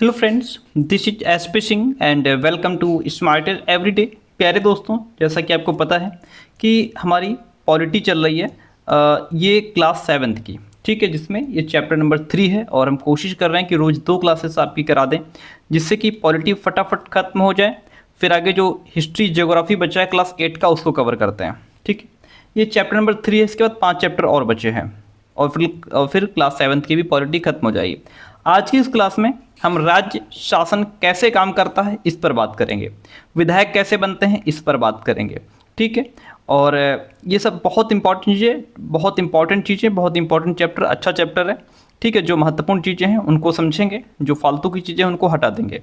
hello friends this is S P Singh and welcome to smarter everyday प्यारे दोस्तों जैसा कि आपको पता है कि हमारी पॉलिटी चल रही है ये क्लास सेवन्थ की ठीक है जिसमें ये चैप्टर नंबर थ्री है और हम कोशिश कर रहे हैं कि रोज़ दो क्लासेस आपकी करा दें जिससे कि पॉलिटी फटाफट ख़त्म हो जाए फिर आगे जो हिस्ट्री जोग्राफी बचा है क्लास एट का उसको कवर करते हैं ठीक है ये चैप्टर नंबर थ्री है इसके बाद पाँच चैप्टर और बचे हैं और फिर और फिर क्लास सेवन्थ की भी पॉलिटी खत्म हो जाएगी आज की इस क्लास में हम राज्य शासन कैसे काम करता है इस पर बात करेंगे विधायक कैसे बनते हैं इस पर बात करेंगे ठीक है और ये सब बहुत इंपॉर्टेंट चीज़ें बहुत इंपॉर्टेंट चीज़ें बहुत इंपॉर्टेंट चैप्टर अच्छा चैप्टर है ठीक है जो महत्वपूर्ण चीज़ें हैं उनको समझेंगे जो फालतू की चीज़ें उनको हटा देंगे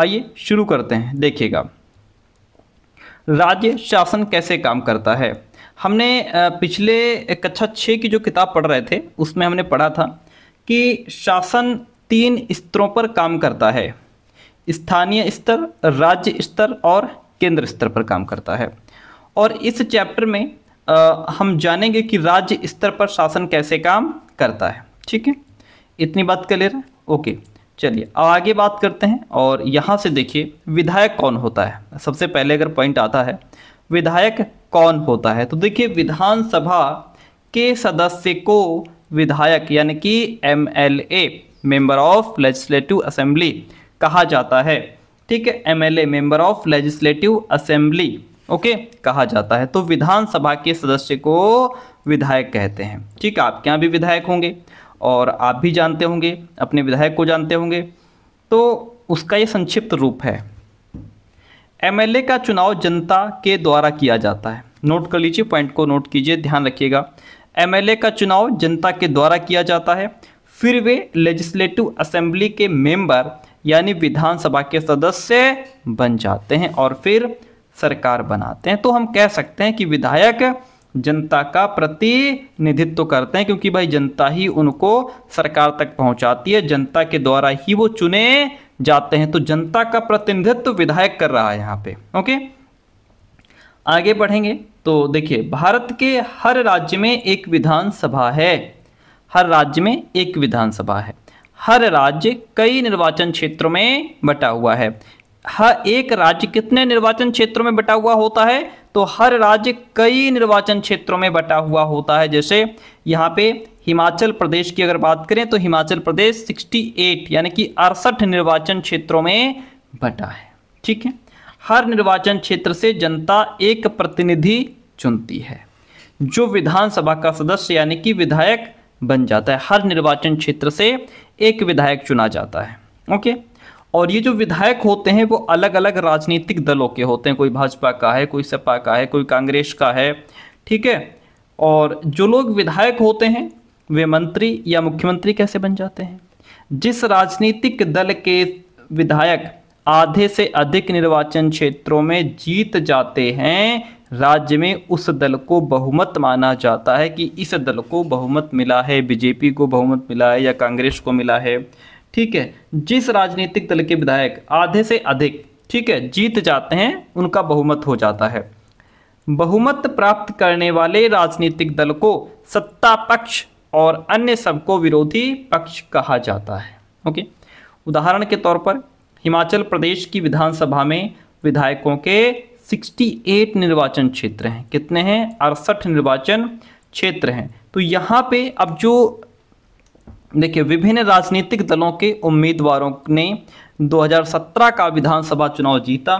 आइए शुरू करते हैं देखिएगा राज्य शासन कैसे काम करता है हमने पिछले कक्षा छः की जो किताब पढ़ रहे थे उसमें हमने पढ़ा था कि शासन तीन स्तरों पर काम करता है स्थानीय स्तर राज्य स्तर और केंद्र स्तर पर काम करता है और इस चैप्टर में आ, हम जानेंगे कि राज्य स्तर पर शासन कैसे काम करता है ठीक है इतनी बात क्लियर है ओके चलिए अब आगे बात करते हैं और यहाँ से देखिए विधायक कौन होता है सबसे पहले अगर पॉइंट आता है विधायक कौन होता है तो देखिए विधानसभा के सदस्य को विधायक यानी कि MLA member of legislative assembly कहा जाता है ठीक है MLA member of legislative assembly okay कहा जाता है तो विधानसभा के सदस्य को विधायक कहते हैं ठीक है आपके यहाँ भी विधायक होंगे और आप भी जानते होंगे अपने विधायक को जानते होंगे तो उसका ये संक्षिप्त रूप है एमएलए का चुनाव जनता के द्वारा किया जाता है नोट कर लीजिए पॉइंट को नोट कीजिए ध्यान रखिएगा एमएलए का चुनाव जनता के द्वारा किया जाता है फिर वे लेजिस्लेटिव असेंबली के मेंबर यानी विधानसभा के सदस्य बन जाते हैं और फिर सरकार बनाते हैं तो हम कह सकते हैं कि विधायक जनता का प्रतिनिधित्व करते हैं क्योंकि भाई जनता ही उनको सरकार तक पहुंचाती है जनता के द्वारा ही वो चुने जाते हैं तो जनता का प्रतिनिधित्व विधायक कर रहा है यहाँ पे ओके आगे बढ़ेंगे तो देखिए भारत के हर राज्य में एक विधानसभा है हर राज्य में एक विधानसभा है हर राज्य कई निर्वाचन क्षेत्रों में बटा हुआ है हर एक राज्य कितने निर्वाचन क्षेत्रों में बटा हुआ होता है तो हर राज्य कई निर्वाचन क्षेत्रों में बटा हुआ होता है जैसे यहाँ पे हिमाचल प्रदेश की अगर बात करें तो हिमाचल प्रदेश 68 यानी कि अड़सठ निर्वाचन क्षेत्रों में बटा है ठीक है हर निर्वाचन क्षेत्र से जनता एक प्रतिनिधि चुनती है जो विधानसभा का सदस्य यानी कि विधायक बन जाता है हर निर्वाचन क्षेत्र से एक विधायक चुना जाता है ओके और ये जो विधायक होते हैं वो अलग अलग राजनीतिक दलों के होते हैं कोई भाजपा का है कोई सपा का है कोई कांग्रेस का है ठीक है और जो लोग विधायक होते हैं वे मंत्री या मुख्यमंत्री कैसे बन जाते हैं जिस राजनीतिक दल के विधायक आधे से अधिक निर्वाचन क्षेत्रों में जीत जाते हैं राज्य में उस दल को बहुमत माना जाता है कि इस दल को बहुमत मिला है बीजेपी को बहुमत मिला है या कांग्रेस को मिला है ठीक है जिस राजनीतिक दल के विधायक आधे से अधिक ठीक है जीत जाते हैं उनका बहुमत हो जाता है बहुमत प्राप्त करने वाले राजनीतिक दल को सत्ता पक्ष और अन्य सबको विरोधी पक्ष कहा जाता है ओके उदाहरण के तौर पर हिमाचल प्रदेश की विधानसभा में विधायकों के 68 निर्वाचन क्षेत्र हैं कितने हैं अड़सठ निर्वाचन क्षेत्र हैं तो यहाँ पे अब जो देखिए विभिन्न राजनीतिक दलों के उम्मीदवारों ने 2017 का विधानसभा चुनाव जीता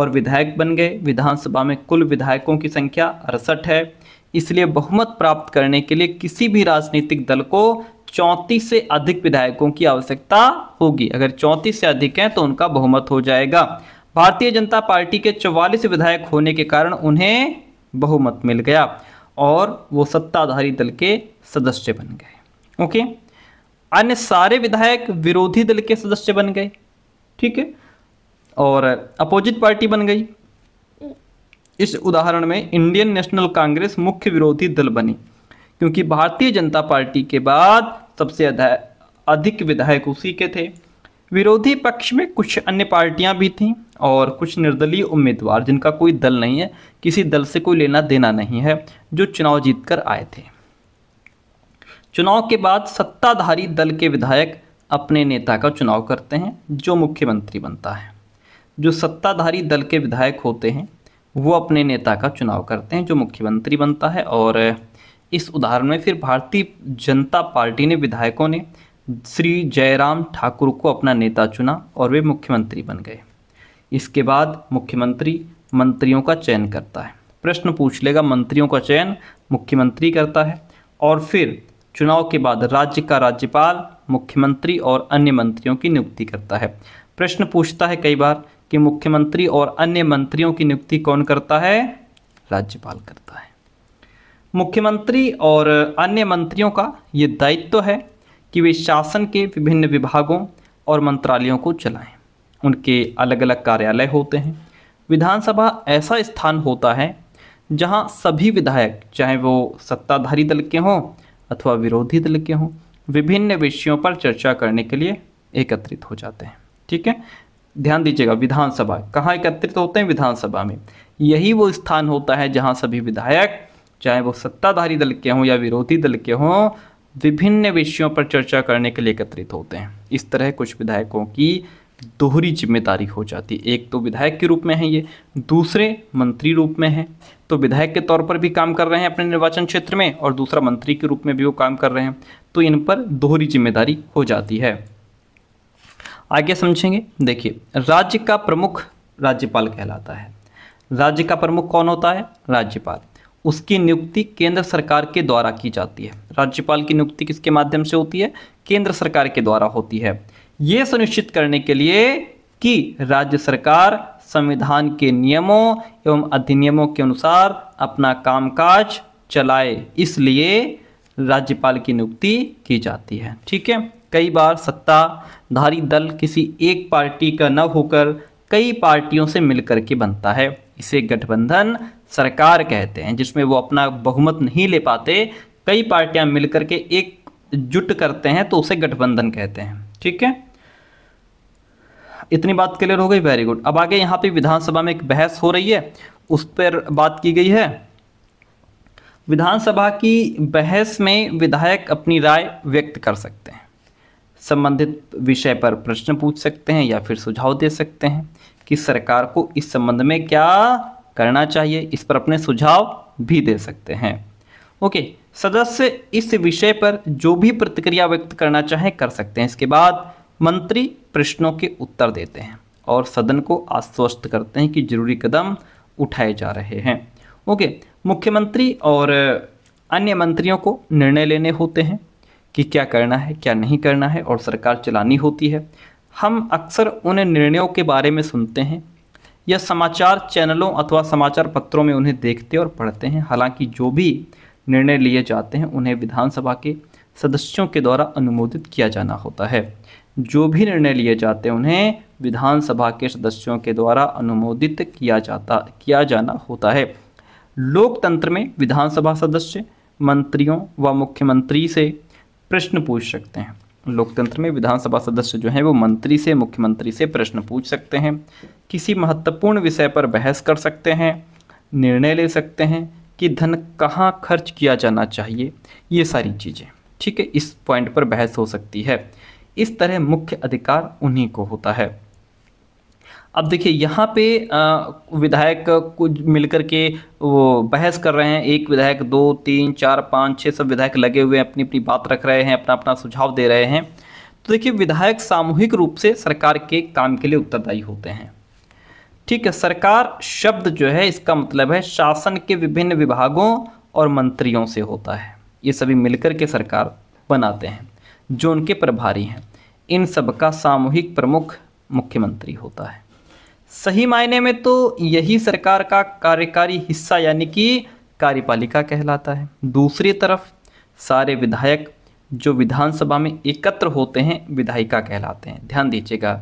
और विधायक बन गए विधानसभा में कुल विधायकों की संख्या अड़सठ है इसलिए बहुमत प्राप्त करने के लिए किसी भी राजनीतिक दल को चौंतीस से अधिक विधायकों की आवश्यकता होगी अगर चौंतीस से अधिक हैं तो उनका बहुमत हो जाएगा भारतीय जनता पार्टी के चौवालीस विधायक होने के कारण उन्हें बहुमत मिल गया और वो सत्ताधारी दल के सदस्य बन गए ओके अन्य सारे विधायक विरोधी दल के सदस्य बन गए ठीक है और अपोजिट पार्टी बन गई इस उदाहरण में इंडियन नेशनल कांग्रेस मुख्य विरोधी दल बनी क्योंकि भारतीय जनता पार्टी के बाद सबसे अधिक विधायक उसी के थे विरोधी पक्ष में कुछ अन्य पार्टियां भी थीं और कुछ निर्दलीय उम्मीदवार जिनका कोई दल नहीं है किसी दल से कोई लेना देना नहीं है जो चुनाव जीतकर आए थे चुनाव के बाद सत्ताधारी दल के विधायक अपने नेता का चुनाव करते हैं जो मुख्यमंत्री बनता है जो सत्ताधारी दल के विधायक होते हैं वो अपने नेता का चुनाव करते हैं जो मुख्यमंत्री बनता है और इस उदाहरण में फिर भारतीय जनता पार्टी ने विधायकों ने श्री जयराम ठाकुर को अपना नेता चुना और वे मुख्यमंत्री बन गए इसके बाद मुख्यमंत्री मंत्रियों का चयन करता है प्रश्न पूछ लेगा मंत्रियों का चयन मुख्यमंत्री करता है और फिर चुनाव के बाद राज्य का राज्यपाल मुख्यमंत्री और अन्य मंत्रियों की नियुक्ति करता है प्रश्न पूछता है कई बार कि मुख्यमंत्री और अन्य मंत्रियों की नियुक्ति कौन करता है राज्यपाल करता है मुख्यमंत्री और अन्य मंत्रियों का ये दायित्व तो है कि वे शासन के विभिन्न विभागों और मंत्रालयों को चलाएं उनके अलग अलग कार्यालय होते हैं विधानसभा ऐसा स्थान होता है जहां सभी विधायक चाहे वो सत्ताधारी दल के हों अथवा विरोधी दल के हों विभिन्न विषयों पर चर्चा करने के लिए एकत्रित हो जाते हैं ठीक है ध्यान दीजिएगा विधानसभा कहाँ एकत्रित होते हैं विधानसभा में यही वो स्थान होता है जहाँ सभी विधायक चाहे वो सत्ताधारी दल के हों या विरोधी दल के हों विभिन्न विषयों पर चर्चा करने के लिए एकत्रित होते हैं इस तरह कुछ विधायकों की दोहरी जिम्मेदारी हो जाती है एक तो विधायक के रूप में है ये दूसरे मंत्री रूप में है तो विधायक के तौर पर भी काम कर रहे हैं अपने निर्वाचन क्षेत्र में और दूसरा मंत्री के रूप में भी वो काम कर रहे हैं तो इन पर दोहरी जिम्मेदारी हो जाती है आगे समझेंगे देखिए राज्य का प्रमुख राज्यपाल कहलाता है राज्य का प्रमुख कौन होता है राज्यपाल उसकी नियुक्ति केंद्र सरकार के द्वारा की जाती है राज्यपाल की नियुक्ति किसके माध्यम से होती है केंद्र सरकार के द्वारा होती है ये सुनिश्चित करने के लिए कि राज्य सरकार संविधान के नियमों एवं अधिनियमों के अनुसार अपना कामकाज चलाए इसलिए राज्यपाल की नियुक्ति की जाती है ठीक है कई बार सत्ताधारी दल किसी एक पार्टी का न होकर कई पार्टियों से मिलकर के बनता है इसे गठबंधन सरकार कहते हैं जिसमें वो अपना बहुमत नहीं ले पाते कई पार्टियां मिलकर के एक जुट करते हैं तो उसे गठबंधन कहते हैं ठीक है इतनी बात क्लियर हो गई वेरी गुड अब आगे यहाँ पे विधानसभा में एक बहस हो रही है उस पर बात की गई है विधानसभा की बहस में विधायक अपनी राय व्यक्त कर सकते हैं संबंधित विषय पर प्रश्न पूछ सकते हैं या फिर सुझाव दे सकते हैं कि सरकार को इस संबंध में क्या करना चाहिए इस पर अपने सुझाव भी दे सकते हैं ओके सदस्य इस विषय पर जो भी प्रतिक्रिया व्यक्त करना चाहें कर सकते हैं इसके बाद मंत्री प्रश्नों के उत्तर देते हैं और सदन को आश्वस्त करते हैं कि जरूरी कदम उठाए जा रहे हैं ओके मुख्यमंत्री और अन्य मंत्रियों को निर्णय लेने होते हैं कि क्या करना है क्या नहीं करना है और सरकार चलानी होती है हम अक्सर उन निर्णयों के बारे में सुनते हैं या समाचार चैनलों अथवा समाचार पत्रों में उन्हें देखते और पढ़ते हैं हालांकि जो भी निर्णय लिए जाते हैं उन्हें विधानसभा के सदस्यों के द्वारा अनुमोदित किया जाना होता है जो भी निर्णय लिए जाते हैं उन्हें विधानसभा के सदस्यों के द्वारा अनुमोदित किया जाता किया जाना होता है लोकतंत्र में विधानसभा सदस्य मंत्रियों व मुख्यमंत्री से प्रश्न पूछ सकते हैं लोकतंत्र में विधानसभा सदस्य जो हैं वो मंत्री से मुख्यमंत्री से प्रश्न पूछ सकते हैं किसी महत्वपूर्ण विषय पर बहस कर सकते हैं निर्णय ले सकते हैं कि धन कहाँ खर्च किया जाना चाहिए ये सारी चीज़ें ठीक है इस पॉइंट पर बहस हो सकती है इस तरह मुख्य अधिकार उन्हीं को होता है अब देखिए यहाँ पे विधायक कुछ मिलकर के वो बहस कर रहे हैं एक विधायक दो तीन चार पाँच छः सब विधायक लगे हुए हैं अपनी अपनी बात रख रहे हैं अपना अपना सुझाव दे रहे हैं तो देखिए विधायक सामूहिक रूप से सरकार के काम के लिए उत्तरदायी होते हैं ठीक है सरकार शब्द जो है इसका मतलब है शासन के विभिन्न विभागों और मंत्रियों से होता है ये सभी मिलकर के सरकार बनाते हैं जो उनके प्रभारी हैं इन सब का सामूहिक प्रमुख मुख्यमंत्री होता है सही मायने में तो यही सरकार का कार्यकारी हिस्सा यानी कि कार्यपालिका कहलाता है दूसरी तरफ सारे विधायक जो विधानसभा में एकत्र होते हैं विधायिका कहलाते हैं ध्यान दीजिएगा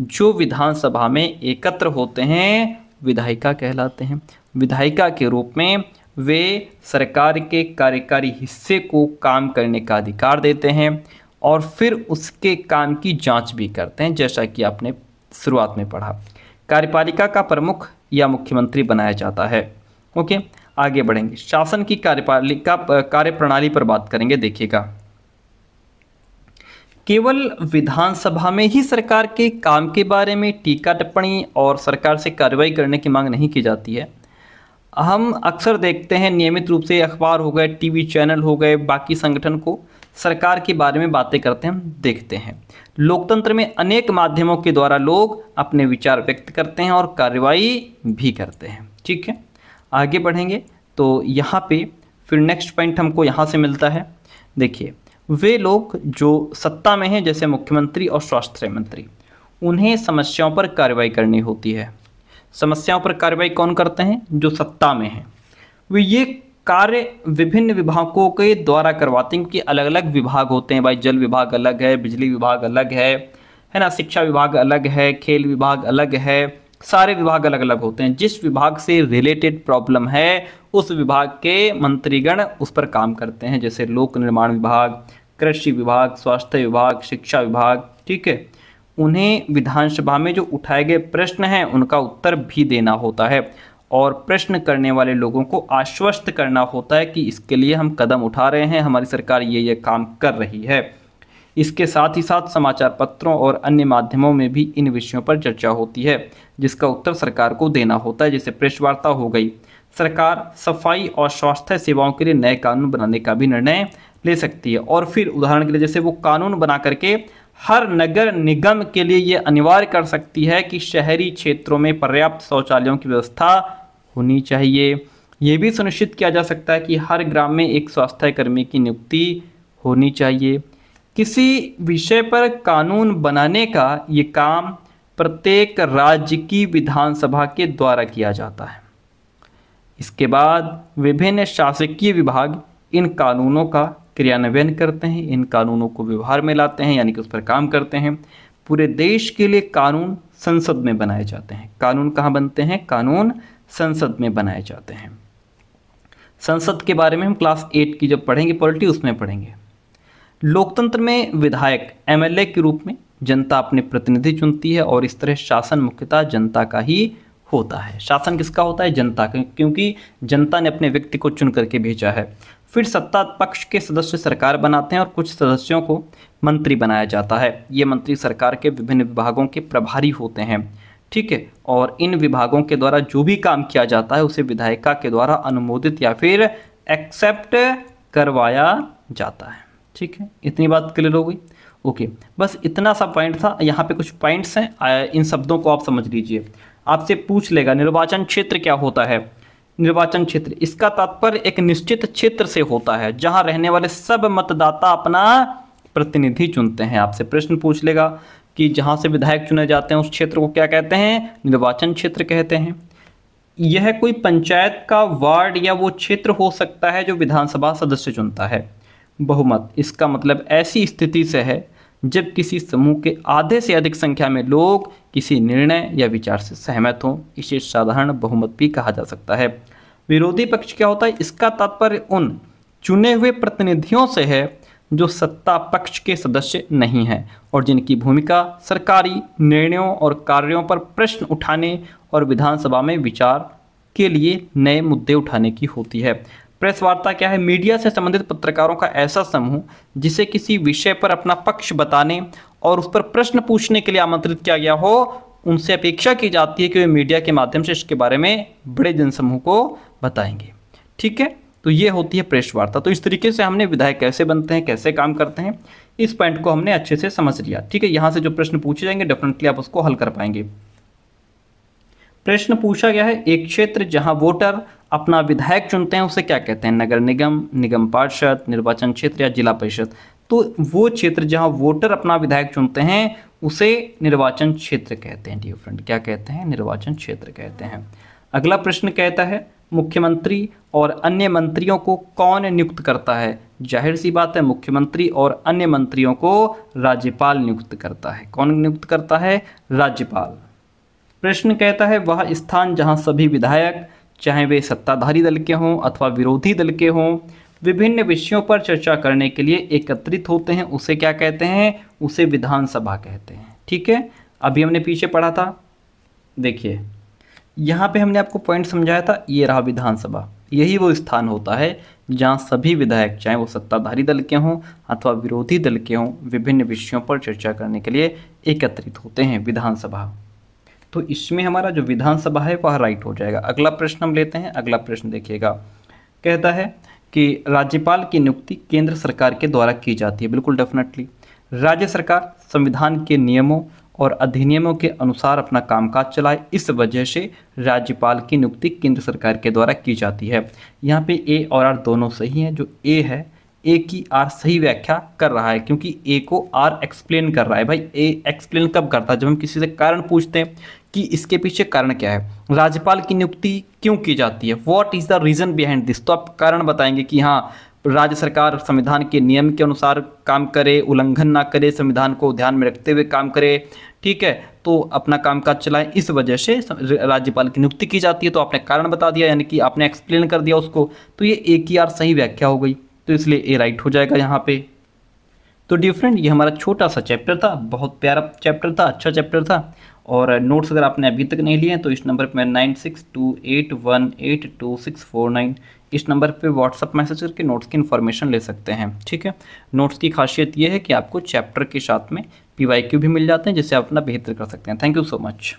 जो विधानसभा में एकत्र होते हैं विधायिका कहलाते हैं विधायिका के रूप में वे सरकार के कार्यकारी हिस्से को काम करने का अधिकार देते हैं और फिर उसके काम की जांच भी करते हैं जैसा कि आपने शुरुआत में पढ़ा कार्यपालिका का प्रमुख या मुख्यमंत्री बनाया जाता है ओके आगे बढ़ेंगे शासन की कार्यपालिका कार्यप्रणाली पर बात करेंगे देखिएगा केवल विधानसभा में ही सरकार के काम के बारे में टीका टिप्पणी और सरकार से कार्रवाई करने की मांग नहीं की जाती है हम अक्सर देखते हैं नियमित रूप से अखबार हो गए टीवी चैनल हो गए बाकी संगठन को सरकार के बारे में बातें करते हम देखते हैं लोकतंत्र में अनेक माध्यमों के द्वारा लोग अपने विचार व्यक्त करते हैं और कार्रवाई भी करते हैं ठीक है आगे बढ़ेंगे तो यहाँ पे फिर नेक्स्ट पॉइंट हमको यहाँ से मिलता है देखिए वे लोग जो सत्ता में हैं जैसे मुख्यमंत्री और स्वास्थ्य मंत्री उन्हें समस्याओं पर कार्रवाई करनी होती है समस्याओं पर कार्रवाई कौन करते हैं जो सत्ता में हैं वे ये कार्य विभिन्न विभागों के द्वारा करवाते हैं क्योंकि अलग अलग विभाग होते हैं भाई जल विभाग अलग है बिजली विभाग अलग है है ना शिक्षा विभाग अलग है खेल विभाग अलग है सारे विभाग अलग अलग होते हैं जिस विभाग से रिलेटेड प्रॉब्लम है उस विभाग के मंत्रीगण उस पर काम करते हैं जैसे लोक निर्माण विभाग कृषि विभाग स्वास्थ्य विभाग शिक्षा विभाग ठीक है उन्हें विधानसभा में जो उठाए गए प्रश्न हैं उनका उत्तर भी देना होता है और प्रश्न करने वाले लोगों को आश्वस्त करना होता है कि इसके लिए हम कदम उठा रहे हैं हमारी सरकार ये ये काम कर रही है इसके साथ ही साथ समाचार पत्रों और अन्य माध्यमों में भी इन विषयों पर चर्चा होती है जिसका उत्तर सरकार को देना होता है जैसे प्रेस वार्ता हो गई सरकार सफाई और स्वास्थ्य सेवाओं के लिए नए कानून बनाने का भी निर्णय ले सकती है और फिर उदाहरण के लिए जैसे वो कानून बना करके हर नगर निगम के लिए ये अनिवार्य कर सकती है कि शहरी क्षेत्रों में पर्याप्त शौचालयों की व्यवस्था होनी चाहिए ये भी सुनिश्चित किया जा सकता है कि हर ग्राम में एक स्वास्थ्यकर्मी की नियुक्ति होनी चाहिए किसी विषय पर कानून बनाने का ये काम प्रत्येक राज्य की विधानसभा के द्वारा किया जाता है इसके बाद विभिन्न शासकीय विभाग इन कानूनों का क्रियान्वयन करते हैं इन कानूनों को व्यवहार में लाते हैं यानी कि उस पर काम करते हैं पूरे देश के लिए कानून संसद में बनाए जाते हैं कानून कहाँ बनते हैं कानून संसद में बनाए जाते हैं संसद के बारे में हम क्लास एट की जब पढ़ेंगे पॉलिटी उसमें पढ़ेंगे लोकतंत्र में विधायक एमएलए के रूप में जनता अपने प्रतिनिधि चुनती है और इस तरह शासन मुख्यतः जनता का ही होता है शासन किसका होता है जनता का क्योंकि जनता ने अपने व्यक्ति को चुन करके भेजा है फिर सत्ता पक्ष के सदस्य सरकार बनाते हैं और कुछ सदस्यों को मंत्री बनाया जाता है ये मंत्री सरकार के विभिन्न विभागों के प्रभारी होते हैं ठीक है और इन विभागों के द्वारा जो भी काम किया जाता है उसे विधायिका के द्वारा अनुमोदित या फिर एक्सेप्ट करवाया जाता है ठीक है इतनी बात क्लियर हो गई ओके बस इतना सा पॉइंट था यहाँ पे कुछ पॉइंट्स हैं इन शब्दों को आप समझ लीजिए आपसे पूछ लेगा निर्वाचन क्षेत्र क्या होता है निर्वाचन क्षेत्र इसका तात्पर्य एक निश्चित क्षेत्र से होता है जहां रहने वाले सब मतदाता अपना प्रतिनिधि चुनते हैं आपसे प्रश्न पूछ लेगा कि जहां से विधायक चुने जाते हैं उस क्षेत्र को क्या कहते हैं निर्वाचन क्षेत्र कहते हैं यह कोई पंचायत का वार्ड या वो क्षेत्र हो सकता है जो विधानसभा सदस्य चुनता है बहुमत इसका मतलब ऐसी स्थिति से है जब किसी समूह के आधे से अधिक संख्या में लोग किसी निर्णय या विचार से सहमत हों इसे साधारण बहुमत भी कहा जा सकता है विरोधी पक्ष क्या होता है इसका तात्पर्य उन चुने हुए प्रतिनिधियों से है जो सत्ता पक्ष के सदस्य नहीं हैं और जिनकी भूमिका सरकारी निर्णयों और कार्यों पर प्रश्न उठाने और विधानसभा में विचार के लिए नए मुद्दे उठाने की होती है प्रेस वार्ता क्या है मीडिया से संबंधित पत्रकारों का ऐसा समूह जिसे किसी विषय पर अपना पक्ष बताने और उस पर प्रश्न पूछने के लिए आमंत्रित किया गया हो उनसे अपेक्षा की जाती है कि वे मीडिया के माध्यम से इसके बारे में बड़े जनसमूह को बताएंगे ठीक है तो ये होती है प्रेस वार्ता तो इस तरीके से हमने विधायक कैसे बनते हैं कैसे काम करते हैं इस पॉइंट को हमने अच्छे से समझ लिया ठीक है यहाँ से जो प्रश्न पूछे जाएंगे डेफिनेटली आप उसको हल कर पाएंगे प्रश्न पूछा गया है एक क्षेत्र जहां वोटर अपना विधायक चुनते हैं उसे क्या कहते हैं नगर निगम निगम पार्षद निर्वाचन क्षेत्र या जिला परिषद तो वो क्षेत्र जहाँ वोटर अपना विधायक चुनते हैं उसे निर्वाचन क्षेत्र कहते हैं डियर फ्रेंड क्या कहते हैं निर्वाचन क्षेत्र कहते हैं अगला प्रश्न कहता है मुख्यमंत्री और अन्य मंत्रियों को कौन नियुक्त करता है जाहिर सी बात है मुख्यमंत्री और अन्य मंत्रियों को राज्यपाल नियुक्त करता है कौन नियुक्त करता है राज्यपाल प्रश्न कहता है वह स्थान जहां सभी विधायक चाहे वे सत्ताधारी दल के हों अथवा विरोधी दल के हों विभिन्न विषयों पर चर्चा करने के लिए एकत्रित होते हैं उसे क्या कहते हैं उसे विधानसभा कहते हैं ठीक है अभी हमने पीछे पढ़ा था देखिए यहाँ पे हमने आपको पॉइंट समझाया था ये रहा विधानसभा यही वो स्थान होता है जहाँ सभी विधायक चाहे वो सत्ताधारी दल के हों अथवा विरोधी दल के हों विभिन्न विषयों पर चर्चा करने के लिए एकत्रित होते हैं विधानसभा तो इसमें हमारा जो विधानसभा है वह राइट हो जाएगा अगला प्रश्न हम लेते हैं अगला प्रश्न देखिएगा कहता है कि राज्यपाल की नियुक्ति केंद्र सरकार के द्वारा की जाती है बिल्कुल डेफिनेटली राज्य सरकार संविधान के नियमों और अधिनियमों के अनुसार अपना कामकाज चलाए इस वजह से राज्यपाल की नियुक्ति केंद्र सरकार के द्वारा की जाती है यहाँ पे ए और आर दोनों सही हैं जो ए है ए की आर सही व्याख्या कर रहा है क्योंकि ए को आर एक्सप्लेन कर रहा है भाई ए एक्सप्लेन कब करता है जब हम किसी से कारण पूछते हैं कि इसके पीछे कारण क्या है राज्यपाल की नियुक्ति क्यों की जाती है what is the reason behind this तो आप कारण बताएंगे कि हाँ राज्य सरकार संविधान के नियम के अनुसार काम करे उल्लंघन ना करे संविधान को ध्यान में रखते हुए काम करे ठीक है तो अपना कामकाज चलाएं इस वजह से राज्यपाल की नियुक्ति की जाती है तो आपने कारण बता दिया यानी कि आपने एक्सप्लेन कर दिया उसको तो ये ए की आर सही व्याख्या हो गई तो इसलिए ए राइट हो जाएगा यहाँ पे तो डिफरेंट ये हमारा छोटा सा चैप्टर था बहुत प्यारा चैप्टर था अच्छा चैप्टर था और नोट्स अगर आपने अभी तक नहीं लिए हैं तो इस नंबर पर मैं nine six two eight one eight two six four nine इस नंबर पे व्हाट्सअप मैसेज करके नोट्स की इन्फॉर्मेशन ले सकते हैं ठीक है नोट्स की खासियत ये है कि आपको चैप्टर के साथ में पी भी मिल जाते हैं जिससे आप अपना बेहतर कर सकते हैं थैंक यू सो मच